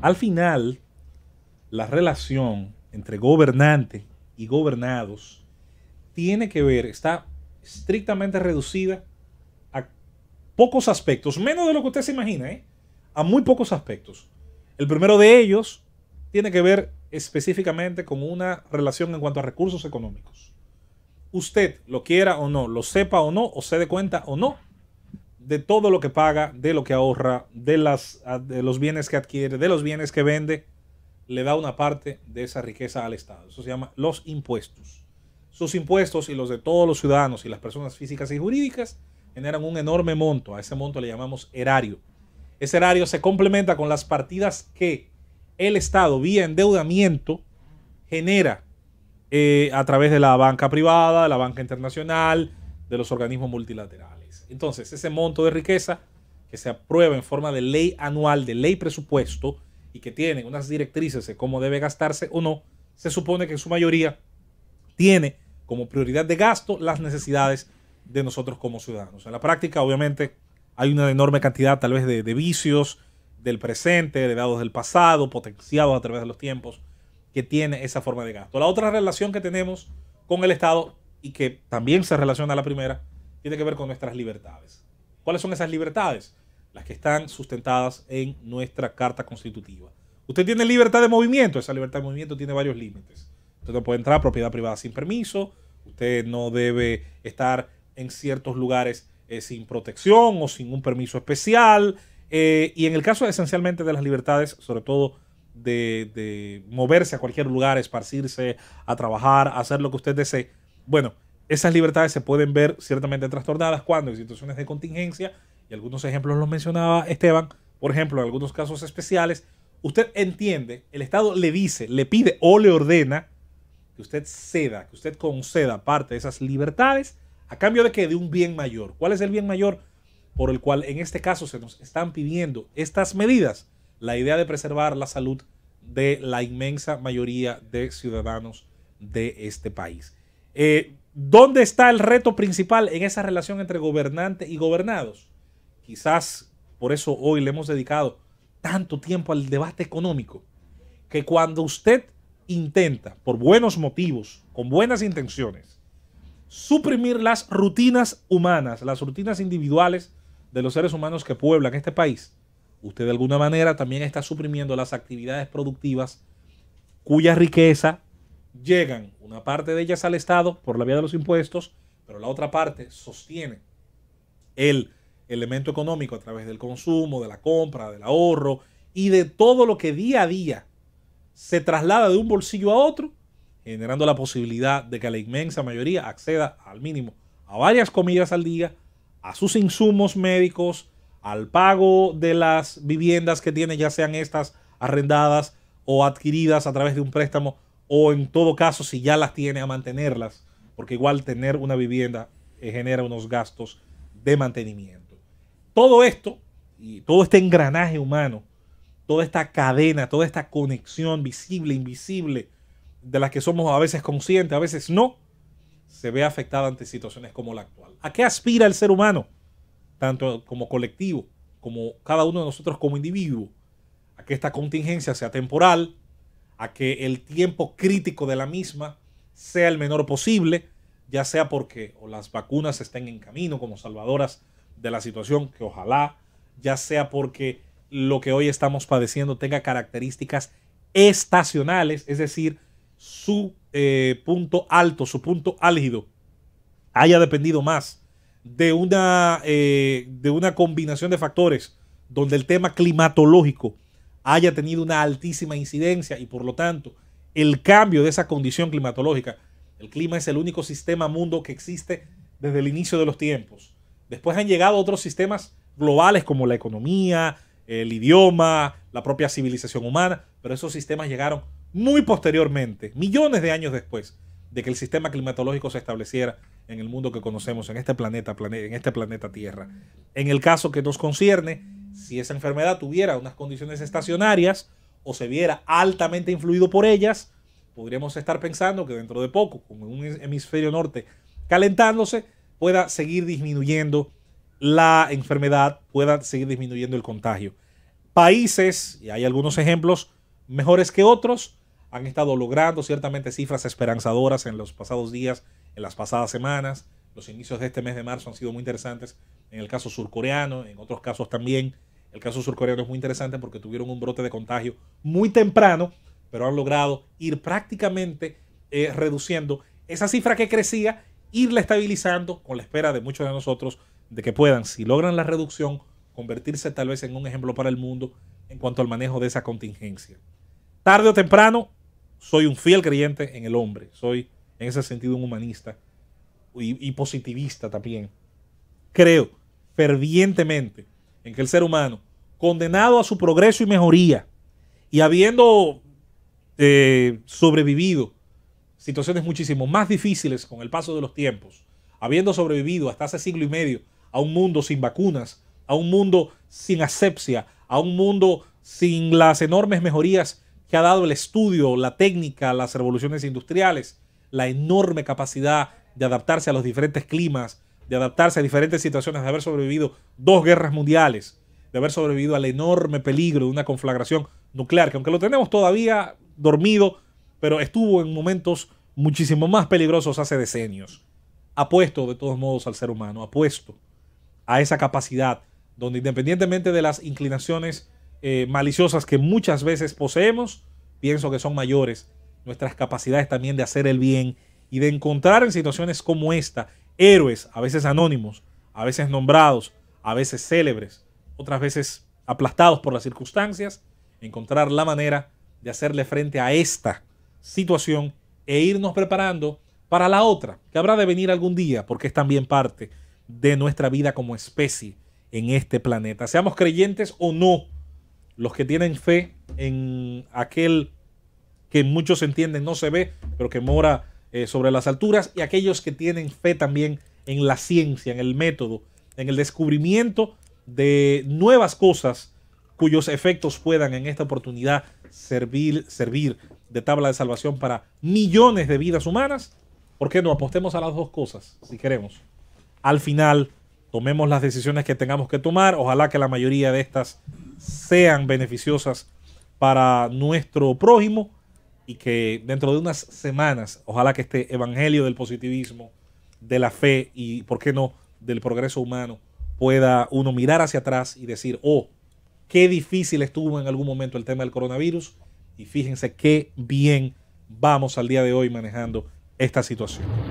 Al final, la relación entre gobernante y gobernados tiene que ver, está estrictamente reducida a pocos aspectos, menos de lo que usted se imagina, ¿eh? a muy pocos aspectos. El primero de ellos tiene que ver específicamente con una relación en cuanto a recursos económicos. Usted lo quiera o no, lo sepa o no, o se dé cuenta o no, de todo lo que paga, de lo que ahorra, ah, de, los bienes que adquiere, de los bienes que vende, le da una parte de esa riqueza al Estado. Eso se llama los impuestos. Sus impuestos y los de todos los ciudadanos y las personas físicas y jurídicas generan un enorme monto. A ese monto le llamamos erario. Ese erario se complementa con las partidas que el Estado, vía endeudamiento, genera eh, a través de la banca privada, la banca internacional, de los organismos multilaterales. Entonces, ese monto de riqueza que se aprueba en forma de ley anual, de ley presupuesto, y que tiene unas directrices de cómo debe gastarse o no, se supone que en su mayoría tiene como prioridad de gasto las necesidades de nosotros como ciudadanos. En la práctica, obviamente, hay una enorme cantidad tal vez de, vicios del presente, de dados del pasado, potenciados a través de los tiempos, que tiene esa forma de gasto. La otra relación que tenemos con el Estado y que también se relaciona a la primera, tiene que ver con nuestras libertades. ¿Cuáles son esas libertades? Las que están sustentadas en nuestra Carta Constitutiva. Usted tiene libertad de movimiento, esa libertad de movimiento tiene varios límites. Usted no puede entrar a propiedad privada sin permiso, usted no debe estar en ciertos lugares eh, sin protección o sin un permiso especial. Eh, y en el caso esencialmente de las libertades, sobre todo de, de moverse a cualquier lugar, esparcirse, a trabajar, a hacer lo que usted desee, bueno, esas libertades se pueden ver ciertamente trastornadas cuando en situaciones de contingencia, y algunos ejemplos los mencionaba Esteban, por ejemplo, en algunos casos especiales, usted entiende, el Estado le dice, le pide o le ordena que usted ceda, que usted conceda parte de esas libertades a cambio de que de un bien mayor. ¿Cuál es el bien mayor por el cual en este caso se nos están pidiendo estas medidas? La idea de preservar la salud de la inmensa mayoría de ciudadanos de este país. Eh, ¿Dónde está el reto principal en esa relación entre gobernante y gobernados? Quizás por eso hoy le hemos dedicado tanto tiempo al debate económico, que cuando usted intenta, por buenos motivos, con buenas intenciones, suprimir las rutinas humanas, las rutinas individuales de los seres humanos que pueblan este país, usted de alguna manera también está suprimiendo las actividades productivas cuya riqueza llegan, una parte de ellas al Estado por la vía de los impuestos, pero la otra parte sostiene el elemento económico a través del consumo, de la compra, del ahorro y de todo lo que día a día se traslada de un bolsillo a otro, generando la posibilidad de que la inmensa mayoría acceda al mínimo a varias comidas al día, a sus insumos médicos, al pago de las viviendas que tiene, ya sean estas arrendadas o adquiridas a través de un préstamo o en todo caso, si ya las tiene, a mantenerlas, porque igual tener una vivienda eh, genera unos gastos de mantenimiento. Todo esto, y todo este engranaje humano, toda esta cadena, toda esta conexión visible, invisible, de las que somos a veces conscientes, a veces no, se ve afectada ante situaciones como la actual. ¿A qué aspira el ser humano? Tanto como colectivo, como cada uno de nosotros como individuo. A que esta contingencia sea temporal, a que el tiempo crítico de la misma sea el menor posible, ya sea porque las vacunas estén en camino como salvadoras de la situación, que ojalá, ya sea porque lo que hoy estamos padeciendo tenga características estacionales, es decir, su eh, punto alto, su punto álgido, haya dependido más de una, eh, de una combinación de factores donde el tema climatológico haya tenido una altísima incidencia y por lo tanto el cambio de esa condición climatológica. El clima es el único sistema mundo que existe desde el inicio de los tiempos. Después han llegado otros sistemas globales como la economía, el idioma, la propia civilización humana, pero esos sistemas llegaron muy posteriormente, millones de años después de que el sistema climatológico se estableciera en el mundo que conocemos, en este planeta, en este planeta Tierra. En el caso que nos concierne, si esa enfermedad tuviera unas condiciones estacionarias o se viera altamente influido por ellas, podríamos estar pensando que dentro de poco, con un hemisferio norte calentándose, pueda seguir disminuyendo la enfermedad, pueda seguir disminuyendo el contagio. Países, y hay algunos ejemplos mejores que otros, han estado logrando ciertamente cifras esperanzadoras en los pasados días, en las pasadas semanas. Los inicios de este mes de marzo han sido muy interesantes en el caso surcoreano, en otros casos también el caso surcoreano es muy interesante porque tuvieron un brote de contagio muy temprano, pero han logrado ir prácticamente eh, reduciendo esa cifra que crecía, irla estabilizando con la espera de muchos de nosotros de que puedan, si logran la reducción, convertirse tal vez en un ejemplo para el mundo en cuanto al manejo de esa contingencia. Tarde o temprano, soy un fiel creyente en el hombre, soy en ese sentido un humanista y, y positivista también. Creo fervientemente en que el ser humano, condenado a su progreso y mejoría, y habiendo eh, sobrevivido situaciones muchísimo más difíciles con el paso de los tiempos, habiendo sobrevivido hasta hace siglo y medio a un mundo sin vacunas, a un mundo sin asepsia, a un mundo sin las enormes mejorías que ha dado el estudio, la técnica, las revoluciones industriales, la enorme capacidad de adaptarse a los diferentes climas, de adaptarse a diferentes situaciones, de haber sobrevivido dos guerras mundiales, de haber sobrevivido al enorme peligro de una conflagración nuclear, que aunque lo tenemos todavía dormido, pero estuvo en momentos muchísimo más peligrosos hace decenios. Apuesto de todos modos al ser humano, apuesto a esa capacidad donde independientemente de las inclinaciones eh, maliciosas que muchas veces poseemos, pienso que son mayores nuestras capacidades también de hacer el bien y de encontrar en situaciones como esta héroes, a veces anónimos, a veces nombrados, a veces célebres, otras veces aplastados por las circunstancias, encontrar la manera de hacerle frente a esta situación e irnos preparando para la otra, que habrá de venir algún día, porque es también parte de nuestra vida como especie en este planeta. Seamos creyentes o no, los que tienen fe en aquel que muchos entienden no se ve, pero que mora eh, sobre las alturas y aquellos que tienen fe también en la ciencia, en el método, en el descubrimiento de nuevas cosas cuyos efectos puedan en esta oportunidad servir, servir de tabla de salvación para millones de vidas humanas, ¿por qué no apostemos a las dos cosas si queremos? Al final, tomemos las decisiones que tengamos que tomar, ojalá que la mayoría de estas sean beneficiosas para nuestro prójimo y que dentro de unas semanas, ojalá que este evangelio del positivismo, de la fe y, ¿por qué no?, del progreso humano, pueda uno mirar hacia atrás y decir, oh, qué difícil estuvo en algún momento el tema del coronavirus y fíjense qué bien vamos al día de hoy manejando esta situación.